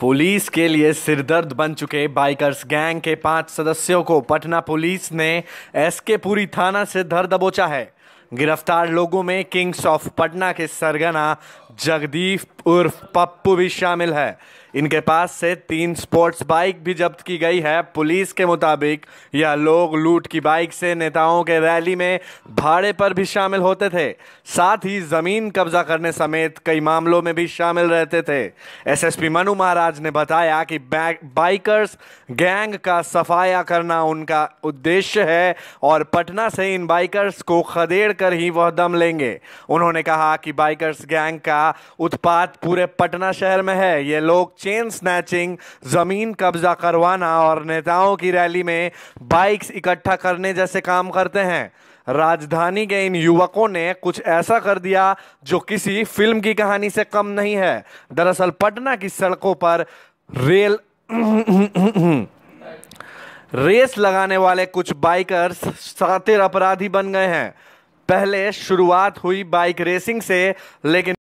police के लिए सिरदर्द बन चुके बाइकर्स गैंग के पांच सदस्यों को पटना पुलिस ने एसके पुरी थाना से धर दबोचा है गिरफ्तार लोगों में किंग्स ऑफ पटना के सरगना जगदीप उर्फ पप्पू भी शामिल है इनके पास से तीन स्पोर्ट्स बाइक भी जब्त की गई है पुलिस के मुताबिक यह लोग लूट की बाइक से नेताओं के रैली में भाड़े पर भी शामिल होते थे साथ ही जमीन कब्जा करने समेत कई मामलों में भी शामिल रहते थे एसएसपी मनु महाराज ने बताया कि बाइकर्स गैंग का सफाया करना उनका उद्देश्य है और पटना से इन बाइकर्स को खदेड़ छेड़ कर ही वह दम लेंगे उन्होंने कहा कि बाइकर्स गैंग का उत्पात पूरे पटना शहर में है ये लोग चेन स्नैचिंग जमीन कब्जा करवाना और नेताओं की रैली में बाइक्स इकट्ठा करने जैसे काम करते हैं राजधानी के इन युवकों ने कुछ ऐसा कर दिया जो किसी फिल्म की कहानी से कम नहीं है दरअसल पटना की सड़कों पर रेल रेस लगाने वाले कुछ बाइकर्स सातिर अपराधी बन गए हैं पहले शुरुआत हुई बाइक रेसिंग से लेकिन